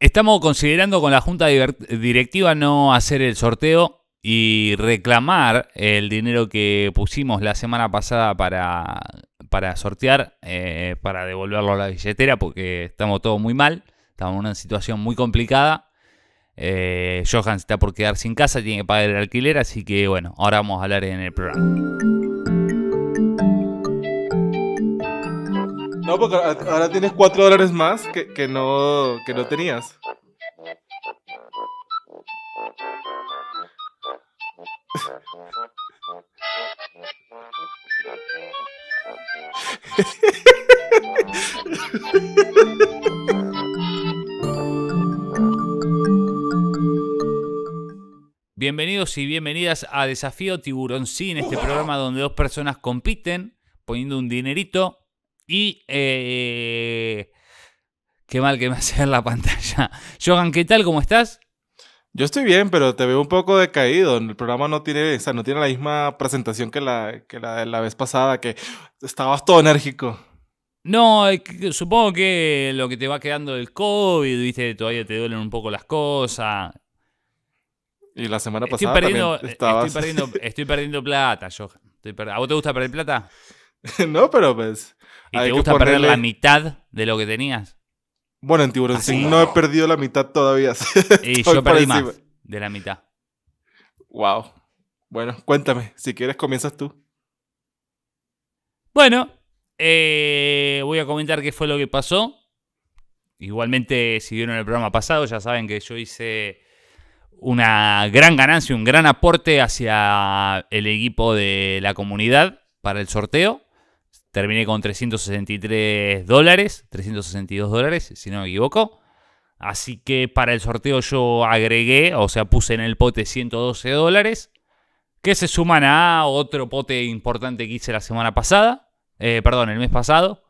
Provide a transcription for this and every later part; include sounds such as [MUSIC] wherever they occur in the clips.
Estamos considerando con la Junta Directiva no hacer el sorteo y reclamar el dinero que pusimos la semana pasada para, para sortear, eh, para devolverlo a la billetera, porque estamos todos muy mal, estamos en una situación muy complicada. Eh, Johan está por quedar sin casa, tiene que pagar el alquiler, así que bueno, ahora vamos a hablar en el programa. No, porque ahora tienes cuatro dólares más que, que, no, que no tenías. Bienvenidos y bienvenidas a Desafío Tiburón Sin, este programa donde dos personas compiten poniendo un dinerito y... Eh, qué mal que me [LAUGHS] hace en la pantalla. Johan, ¿qué tal? ¿Cómo estás? Yo estoy bien, pero te veo un poco decaído. El programa no tiene, no tiene la misma presentación que la, que la de la vez pasada, que estabas todo enérgico. No, supongo que lo que te va quedando del COVID, viste, todavía te duelen un poco las cosas. Y la semana pasada eh, estoy perdiendo, estoy perdiendo, plata, Johan. ¿A vos te gusta perder plata? [LAUGHS] no, pero pues. ¿Y te gusta perder la mitad de lo que tenías? Bueno, en Tiburón ah, no he perdido la mitad todavía. [LAUGHS] y yo perdí más de la mitad. Wow. Bueno, cuéntame. Si quieres, comienzas tú. Bueno, eh, voy a comentar qué fue lo que pasó. Igualmente, si vieron el programa pasado, ya saben que yo hice una gran ganancia, un gran aporte hacia el equipo de la comunidad para el sorteo. Terminé con 363 dólares, 362 dólares, si no me equivoco. Así que para el sorteo yo agregué, o sea, puse en el pote 112 dólares, que se suman a otro pote importante que hice la semana pasada, eh, perdón, el mes pasado.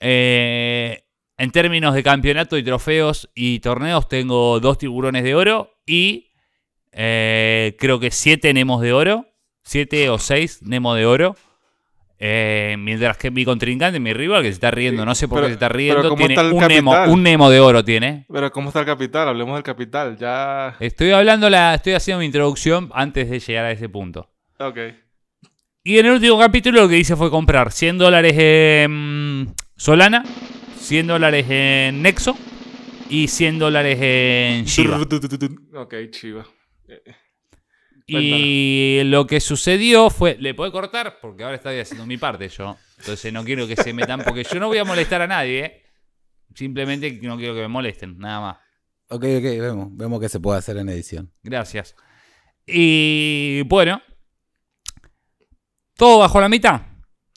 Eh, en términos de campeonato y trofeos y torneos, tengo dos tiburones de oro y eh, creo que siete Nemos de oro. Siete o seis nemos de oro. Eh, mientras que mi contrincante, mi rival, que se está riendo, no sé por qué se está riendo, tiene un, Nemo, un, Nemo, de oro. tiene Pero ¿cómo está el capital? Hablemos del capital. ya Estoy hablando, la, estoy haciendo mi introducción antes de llegar a ese punto. Ok. Y en el último capítulo lo que hice fue comprar 100 dólares en Solana, 100 dólares en Nexo y 100 dólares en Shiba. Ok, chiva eh, y lo que sucedió fue. Le puedo cortar porque ahora estoy haciendo mi parte yo. Entonces no quiero que se metan porque yo no voy a molestar a nadie. ¿eh? Simplemente no quiero que me molesten, nada más. Ok, ok, vemos. Vemos qué se puede hacer en edición. Gracias. Y bueno. Todo bajo la mitad.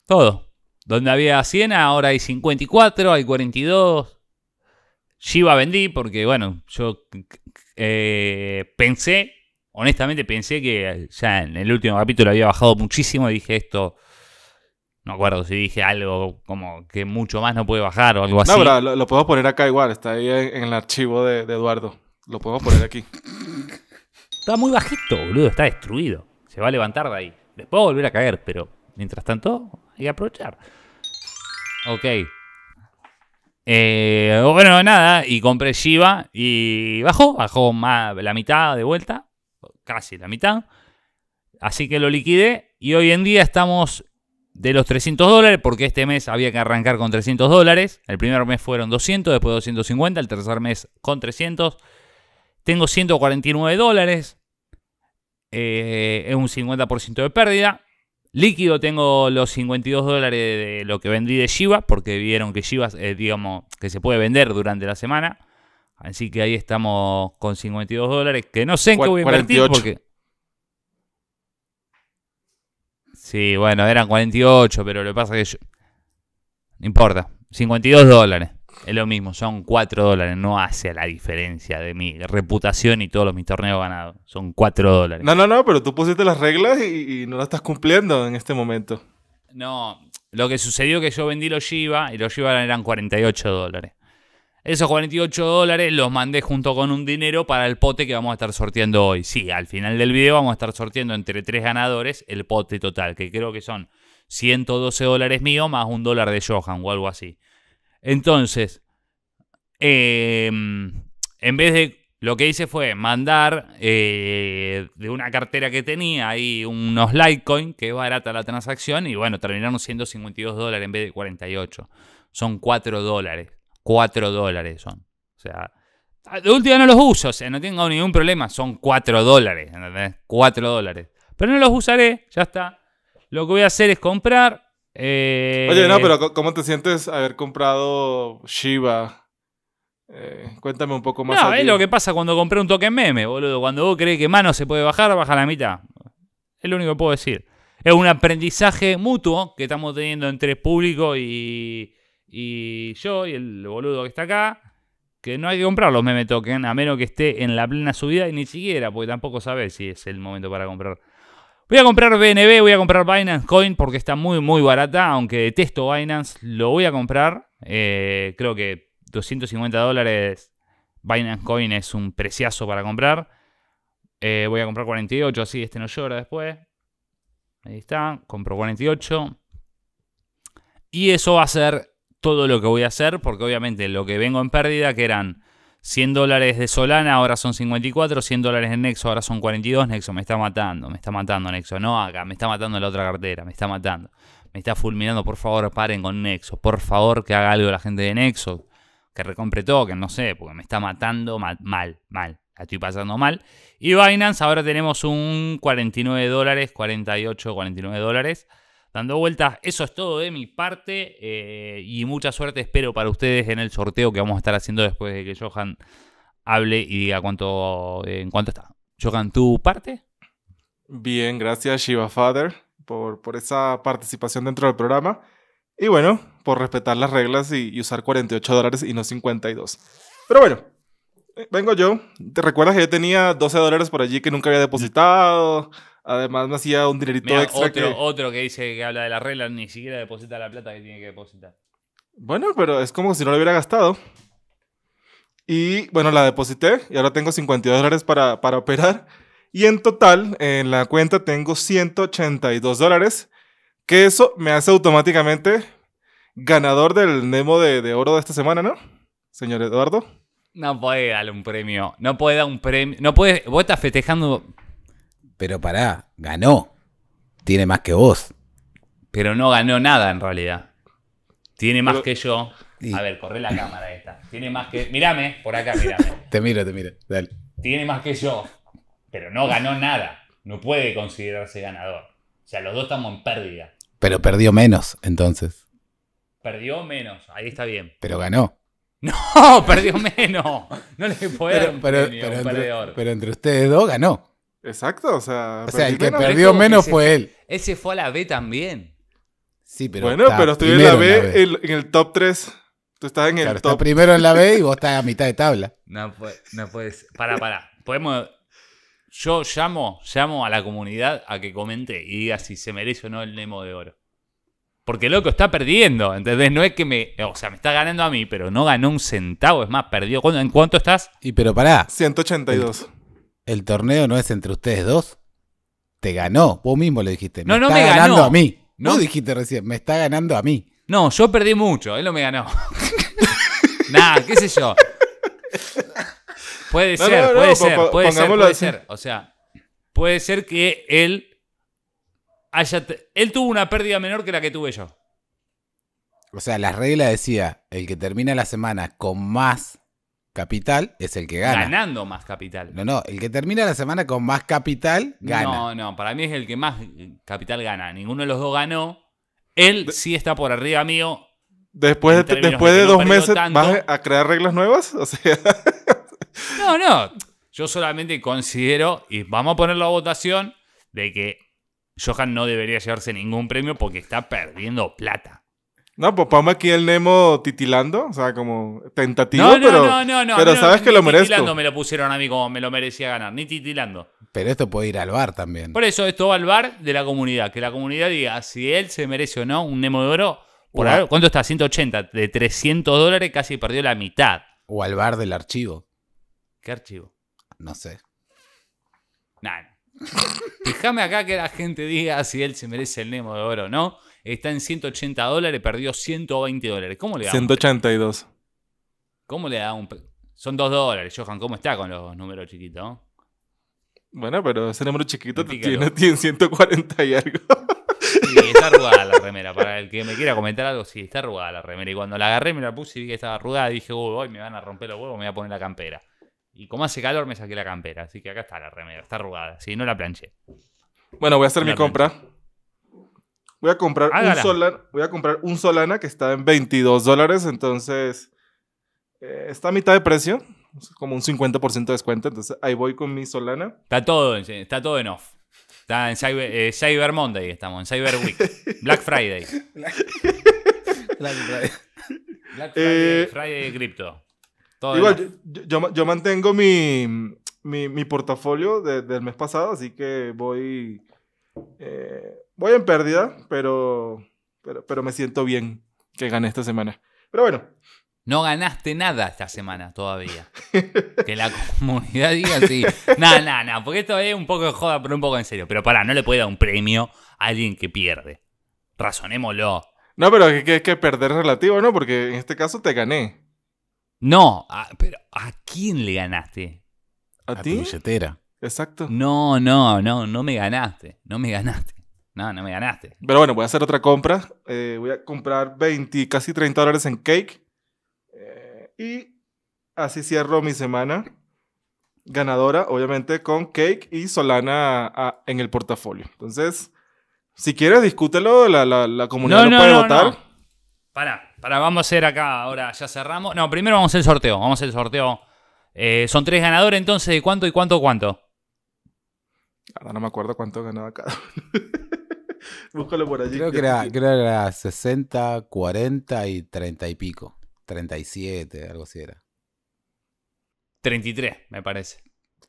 Todo. Donde había 100, ahora hay 54, hay 42. Shiva vendí porque, bueno, yo eh, pensé honestamente pensé que eh, ya en el último capítulo había bajado muchísimo y dije esto. No acuerdo si dije algo como que mucho más no puede bajar o algo así. No, pero lo, podemos poner acá igual, está ahí en, el archivo de, Eduardo. Lo podemos poner aquí. Está muy bajito, boludo, está destruido. Se va a levantar de ahí. Después va a volver a caer, pero mientras tanto hay que aprovechar. Ok. Eh, bueno, nada, y compré Shiva y bajó, bajó más la mitad de vuelta casi la mitad. Así que lo liquide y hoy en día estamos de los 300 dólares, porque este mes había que arrancar con 300 dólares. El primer mes fueron 200, después 250, el tercer mes con 300. Tengo 149 dólares, eh, es un 50% de pérdida. Líquido tengo los 52 dólares de lo que vendí de Shiba porque vieron que Shiba es eh, digamos, que se puede vender durante la semana. Así que ahí estamos con 52 dólares, que no sé en qué voy a invertir porque... Sí, bueno, eran 48, pero lo que pasa es que No importa, 52 dólares. Es lo mismo, son 4 dólares. No hace la diferencia de mi reputación y todos los mis torneos ganados. Son 4 dólares. No, no, no, pero tú pusiste las reglas y, no las estás cumpliendo en este momento. No, lo que sucedió es que yo vendí los Shiva y los Shiva eran 48 dólares. Esos 48 dólares los mandé junto con un dinero para el pote que vamos a estar sorteando hoy. Sí, al final del video vamos a estar sorteando entre tres ganadores el pote total, que creo que son 112 dólares mío más un dólar de Johan o algo así. Entonces, em, en vez de lo que hice fue mandar eh, de una cartera que tenía ahí unos Litecoin, que es barata la transacción, y bueno, terminaron 152 dólares en vez de 48. Son 4 dólares. 4 dólares son. O sea, de última no los uso, o sea, no tengo ningún problema, son 4 dólares, ¿entendés? 4 dólares. Pero no los usaré, ya está. Lo que voy a hacer es comprar. Eh, Oye, no, pero ¿cómo te sientes haber comprado Shiba? Eh, cuéntame un poco más. No, lo que pasa cuando compré un token meme, boludo. Cuando vos crees que mano se puede bajar, baja la mitad. Es lo único que puedo decir. Es un aprendizaje mutuo que estamos teniendo entre público y, y yo y el boludo que está acá, que no hay que comprar los meme token, a menos que esté en la plena subida y ni siquiera, porque tampoco sabes si es el momento para comprar. Voy a comprar BNB, voy a comprar Binance Coin porque está muy, muy barata, aunque detesto Binance, lo voy a comprar. Eh, creo que 250 dólares Binance Coin es un preciazo para comprar. Eh, voy a comprar 48, así este no llora después. Ahí está, compro 48. Y eso va a ser todo lo que voy a hacer, porque obviamente lo que vengo en pérdida, que eran 100 dólares de Solana, ahora son 54, 100 dólares en Nexo, ahora son 42, Nexo me está matando, me está matando Nexo, no haga, me está matando la otra cartera, me está matando, me está fulminando, por favor paren con Nexo, por favor que haga algo la gente de Nexo, que recompre token, no sé, porque me está matando mal, mal, mal, la estoy pasando mal. Y Binance, ahora tenemos un 49 dólares, 48, 49 dólares dando vueltas. Eso es todo de mi parte eh, y mucha suerte espero para ustedes en el sorteo que vamos a estar haciendo después de que Johan hable y diga cuánto, eh, en cuánto está. Johan, ¿tu parte? Bien, gracias Shiva Father por, por esa participación dentro del programa. Y bueno, por respetar las reglas y, y usar 48 dólares y no 52. Pero bueno, eh, vengo yo. ¿Te recuerdas que yo tenía 12 dólares por allí que nunca había depositado? Además, me hacía un dinerito extra. Otro que... dice que habla de la regla, ni siquiera deposita la plata que tiene que depositar. Bueno, pero es como si no lo hubiera gastado. Y bueno, la deposité y ahora tengo 52 dólares para, para operar. Y en total, en la cuenta tengo 182 dólares, que eso me hace automáticamente ganador del Nemo de, de oro de esta semana, ¿no? Señor Eduardo. No puede darle un premio. No puede dar un premio. No puede. Vos estás festejando pero pará, ganó. Tiene más que vos. Pero no ganó nada en realidad. Tiene más que yo. A ver, corre la cámara esta. Tiene más que. Mírame, por acá, mírame. [LAUGHS] te miro, te miro. Dale. Tiene más que yo. Pero no ganó nada. No puede considerarse ganador. O sea, los dos estamos en pérdida. Pero perdió menos, entonces. Perdió menos, ahí está bien. Pero ganó. [LAUGHS] No, perdió menos. No le puedo pero, pero, pero entre ustedes dos ganó. Exacto, o sea. el que perdió menos fue él. Ese fue a la B también. Sí, pero. Bueno, pero estoy en la B, en, El, top 3. Tú estás en el primero en la B y vos estás a mitad de tabla. No, puede no puedes. Pará, pará. Podemos. Yo llamo, llamo a la comunidad a que comente y diga si se merece o no el Nemo de Oro. Porque loco, está perdiendo, Entonces No es que me. O sea, me está ganando a mí, pero no ganó un centavo, es más, perdió. ¿En cuánto estás? Y pero pará. 182 el torneo no es entre ustedes dos. Te ganó, vos mismo le dijiste. Me no, no me ganando a mí. No dijiste recién, me está ganando a mí. No, yo perdí mucho, él no me ganó. [LAUGHS] Nada, qué sé yo. Puede ser, puede ser, puede ser, O sea, puede ser que él haya. Él tuvo una pérdida menor que la que tuve yo. O sea, la regla decía: el que termina la semana con más capital es el que gana. Ganando más capital. No, no, el que termina la semana con más capital gana. No, no, para mí es el que más capital gana. Ninguno de los dos ganó. Él sí está por arriba mío. Después, de, después de, dos meses, a crear reglas nuevas? O sea. [LAUGHS] no, no. Yo solamente considero, y vamos a ponerlo a votación, de que Johan no debería llevarse ningún premio porque está perdiendo plata. No, pues ponme aquí el Nemo titilando, o sea, como tentativo, no, no, pero, no, no, no, pero sabes que lo merezco. Titilando me lo pusieron a mí como me lo merecía ganar, ni titilando. Pero esto puede ir al bar también. Por eso, esto va al bar de la comunidad, que la comunidad diga si él se merece o no un Nemo de oro. ¿Cuánto está? 180, de 300 dólares casi perdió la mitad. O al bar del archivo. ¿Qué archivo? No sé. Nada. [LAUGHS] Déjame acá que la gente diga si él se merece el Nemo de oro, ¿no? Está en 180 dólares, perdió 120 dólares. ¿Cómo le da? 182. ¿Cómo le da un.? Son 2 dólares, Johan. ¿Cómo está con los números chiquitos? Bueno, pero ese número chiquito tiene, 140 y algo. Sí, está arrugada la remera. Para el que me quiera comentar algo, sí, está arrugada la remera. Y cuando la agarré, me la puse y vi que estaba arrugada. Dije, uy, me van a romper los huevos, me voy a poner la campera. Y como hace calor, me saqué la campera. Así que acá está la remera, está arrugada. Si no la planché. Bueno, voy a hacer mi compra. Voy a comprar un Solana. Voy a comprar un Solana que está en 22 dólares. Entonces, eh, está a mitad de precio. Como un 50% de descuento. Entonces, ahí voy con mi Solana. Está todo, eh, está todo en off. Está en eh, Cyber, Monday, estamos, en Cyber Week. Black Friday. [LAUGHS] Black, Friday. Black Friday, de cripto. Igual, yo, mantengo mi, portafolio del mes pasado, así que voy. Voy en pérdida, pero, pero, pero me siento bien que gané esta semana. Pero bueno, no ganaste nada esta semana todavía. [LAUGHS] que la comunidad diga así. No, no, no, porque esto es un poco de joda, pero un poco en serio. Pero para no le puede dar un premio a alguien que pierde. Razonémoslo. No, pero es que, es que perder relativo, ¿no? Porque en este caso te gané. No, ah, pero ¿a quién le ganaste? ¿A, a tu billetera. Exacto. No, no, no, no me ganaste. No me ganaste. No, no me ganaste. Pero bueno, voy a hacer otra compra. Eh, voy a comprar 20, casi 30 dólares en cake. Eh, y así cierro mi semana ganadora, obviamente, con Cake y Solana ah, en el portafolio. Entonces, si quieres, discútelo, la, comunidad puede votar. Para, para, vamos a hacer acá, ahora ya cerramos. No, primero vamos a el sorteo, vamos a el sorteo. Eh, son tres ganadores, entonces, cuánto y cuánto cuánto? Ahora no me acuerdo cuánto ganaba cada uno. [LAUGHS] [LAUGHS] Búscalo por allí. Creo que, era, 60, 40 y 30 y pico. 37, algo así era. 33, me parece.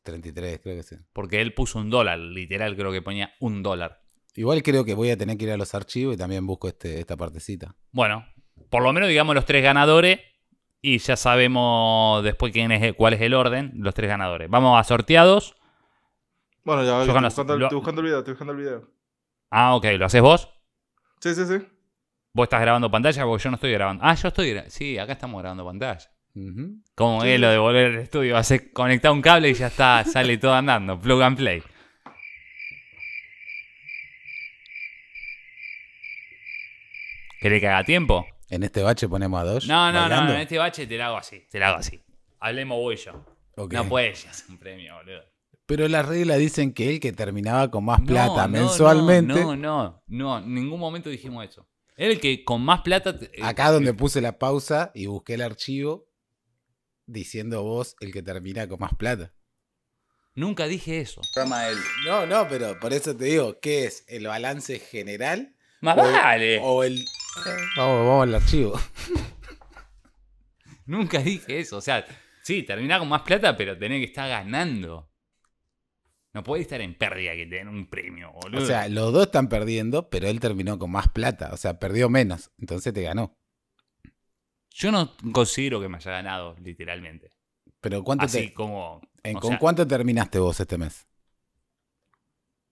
33, creo que sí. Porque él puso un dólar, literal, creo que ponía un dólar. Igual creo que voy a tener que ir a los archivos y también busco este, esta partecita. Bueno, por lo menos digamos los tres ganadores y ya sabemos después quién es, cuál es el orden, los tres ganadores. Vamos a sorteados. Bueno, ya, estoy buscando, el, buscando el video, estoy buscando el video. Ah, ok, ¿lo haces vos? Sí, sí, sí. Vos estás grabando pantalla porque yo no estoy grabando. Ah, yo estoy grabando. Sí, acá estamos grabando pantalla. Como es lo de volver al estudio. Hace conectar un cable y ya está, [LAUGHS] sale todo andando. Plug and play. ¿Querés que haga tiempo? ¿En este bache ponemos a dos? No, no, no, en este bache te lo hago así. Te la hago así. Hablemos vos y yo. Okay. No Es un premio, boludo. Pero las reglas dicen que el que terminaba con más plata mensualmente. No, no, no, en ningún momento dijimos eso. el que con más plata. Eh, Acá donde eh, puse la pausa y busqué el archivo diciendo vos el que termina con más plata. Nunca dije eso. No, no, pero por eso te digo, ¿qué es? ¿El balance general? Más vale. o el. Vamos, vamos al archivo. [LAUGHS] Nunca dije eso. O sea, sí, termina con más plata, pero tenés que estar ganando. No podés estar en pérdida que te un premio, O sea, los dos están perdiendo, pero él terminó con más plata. O sea, perdió menos. Entonces te ganó. Yo no considero que me haya ganado, literalmente. Pero ¿cuánto como. ¿Con cuánto terminaste vos este mes?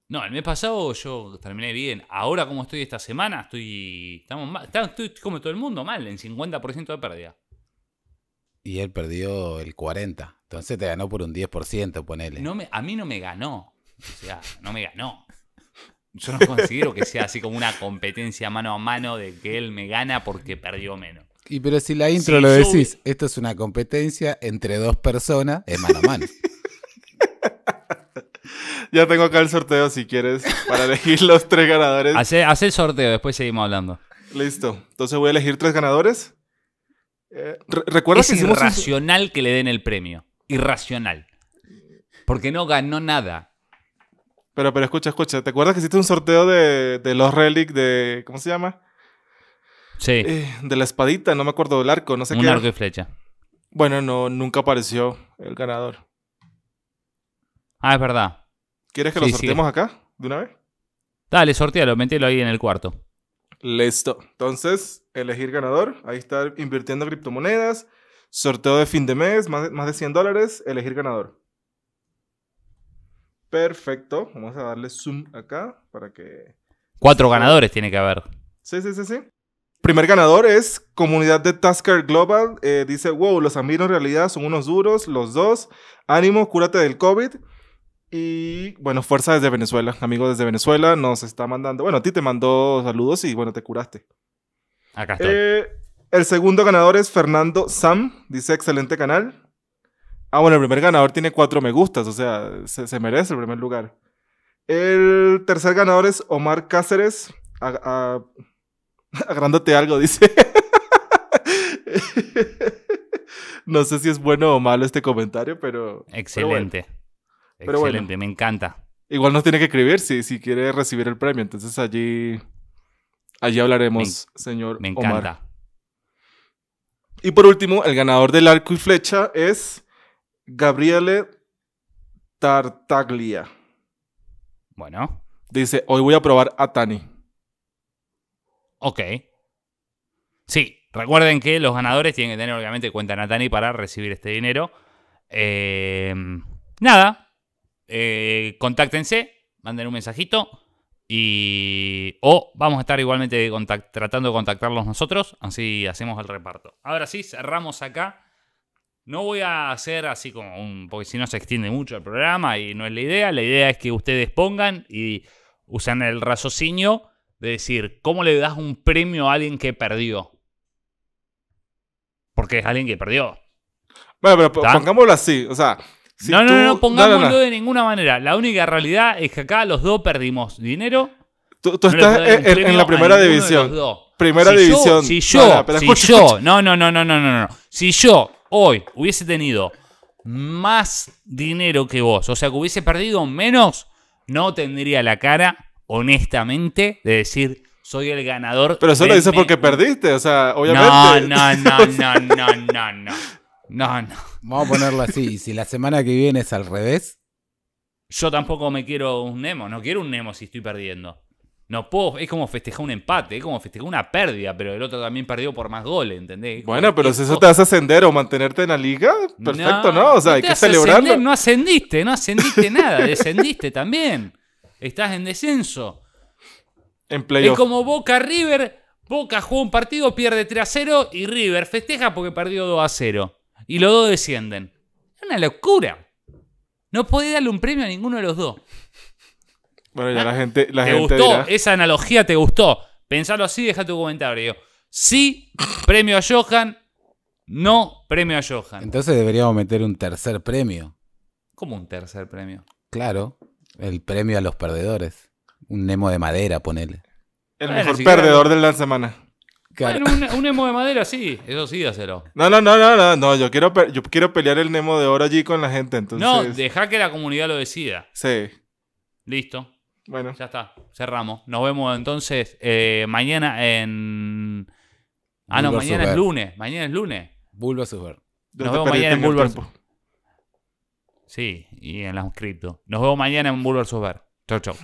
No, el mes pasado yo terminé bien. Ahora, como estoy esta semana, estoy. Estamos Estoy como todo el mundo mal, en 50% de pérdida y él perdió el 40%. Entonces te ganó por un 10%, ponele. No me, a mí no me ganó. O sea, no me ganó. Yo no [LAUGHS] considero que sea así como una competencia mano a mano de que él me gana porque perdió menos. Y pero si la intro lo decís, esto es una competencia entre dos personas, es mano a mano. [LAUGHS] ya tengo acá el sorteo si quieres para elegir los tres ganadores. Haz el sorteo, después seguimos hablando. Listo. Entonces voy a elegir tres ganadores. Eh, es irracional que le den el premio. Irracional. Porque no ganó nada. Pero, pero escucha, escucha. ¿Te acuerdas que hiciste un sorteo de, los relics de. ¿Cómo se llama? Sí. Eh, de la espadita, no me acuerdo del arco, no sé qué. Un arco y flecha. Bueno, no, nunca apareció el ganador. Ah, es verdad. ¿Quieres que lo sorteemos acá? ¿De una vez? Dale, sortealo, mételo ahí en el cuarto. Listo. Entonces, elegir ganador. Ahí está invirtiendo criptomonedas. Sorteo de fin de mes, más de, más de 100 dólares. Elegir ganador. Perfecto. Vamos a darle zoom acá para que. Cuatro ganadores tiene que haber. Sí, sí, sí, sí. Primer ganador es comunidad de Tasker Global. Eh, dice: Wow, los amigos en realidad son unos duros, los dos. Ánimo, cúrate del COVID. Y bueno, fuerza desde Venezuela, amigo desde Venezuela, nos está mandando. Bueno, a ti te mandó saludos y bueno, te curaste. Acá estoy. Eh, el segundo ganador es Fernando Sam, dice excelente canal. Ah, bueno, el primer ganador tiene cuatro me gustas, o sea, se, merece el primer lugar. El tercer ganador es Omar Cáceres. [LAUGHS] Agrandote algo, dice. [LAUGHS] no sé si es bueno o malo este comentario, pero. Excelente. Excelente, me encanta. Igual nos tiene que escribir si, si quiere recibir el premio. Entonces allí, allí hablaremos, señor. Me encanta. Y por último, el ganador del arco y flecha es Gabriele Tartaglia. Bueno. Dice, hoy voy a probar a Tani. Ok. Sí, recuerden que los ganadores tienen que tener obviamente cuenta Tani para recibir este dinero. Eh, nada, eh, contáctense, manden un mensajito. Y. O vamos a estar igualmente tratando de contactarlos nosotros. Así hacemos el reparto. Ahora sí, cerramos acá. No voy a hacer así como un. Porque si no se extiende mucho el programa y no es la idea. La idea es que ustedes pongan y usen el raciocinio de decir, ¿cómo le das un premio a alguien que perdió? Porque es alguien que perdió. Bueno, pero pongámoslo así. O sea, no, no, no, no, pongámoslo de ninguna manera. La única realidad es que acá los dos perdimos dinero. Tú, estás en, la primera división. Primera división. si yo, si yo, no, no, no, no, no, no. Si yo hoy hubiese tenido más dinero que vos, o sea, que hubiese perdido menos, no tendría la cara, honestamente, de decir soy el ganador. Pero eso lo dices porque perdiste, o sea, obviamente. no, no, no, no, no, no. No, no. Vamos a ponerlo así. ¿Y si la semana que viene es al revés? Yo tampoco me quiero un Nemo. No quiero un Nemo si estoy perdiendo. No puedo, es como festejar un empate, es como festejar una pérdida, pero el otro también perdió por más goles, ¿entendés? Bueno, pero si eso te hace ascender o mantenerte en la liga, perfecto, ¿no? ¿no? O sea, hay que celebrarlo. no ascendiste, no ascendiste [LAUGHS] nada, descendiste también. Estás en descenso. En Es como Boca River, Boca juega un partido, pierde 3 a 0 y River festeja porque perdió 2 a 0 y los dos descienden. Es una locura. No podés darle un premio a ninguno de los dos. Bueno, ya la gente. La ¿Te gustó? Esa analogía te gustó. Pensalo así, deja tu comentario. Sí, premio a Johan. No, premio a Johan. Entonces deberíamos meter un tercer premio. ¿Cómo un tercer premio? Claro, el premio a los perdedores. Un Nemo de madera, ponele. El mejor perdedor de la semana un, Nemo de madera, sí, eso sí, dáselo. No, no, no, no, Yo quiero, yo quiero pelear el Nemo de oro allí con la gente, entonces. No, deja que la comunidad lo decida. Sí. Listo. Bueno. Ya está, cerramos. Nos vemos entonces eh, mañana en. Ah, no, mañana es lunes. Mañana es lunes. Bulba Super. Nos vemos mañana en Bulba Sí, y en las cripto. Nos vemos mañana en Bulba Super. Chau, chau.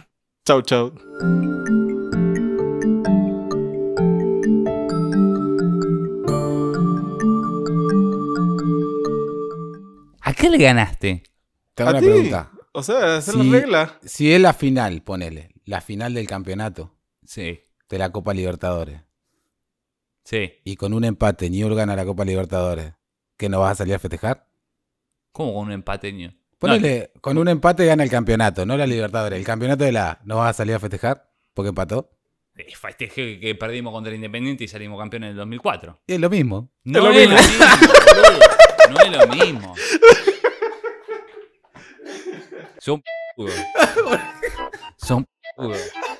Chau, chau. qué le ganaste? Te una pregunta. O sea, hacer la regla. Si es la final, ponele, la final del campeonato. Sí. De la Copa Libertadores. Sí. Y con un empate, Newell gana la Copa Libertadores. ¿Que no vas a salir a festejar? ¿Cómo con un empate, Newell? Ponele, con un empate gana el campeonato, no la Libertadores. El campeonato de la ¿no vas a salir a festejar? Porque empató. festeje que perdimos contra el Independiente y salimos campeones en el 2004. es lo mismo. No Es lo mismo no es lo mismo. [LAUGHS] Seu p. [LAUGHS] p.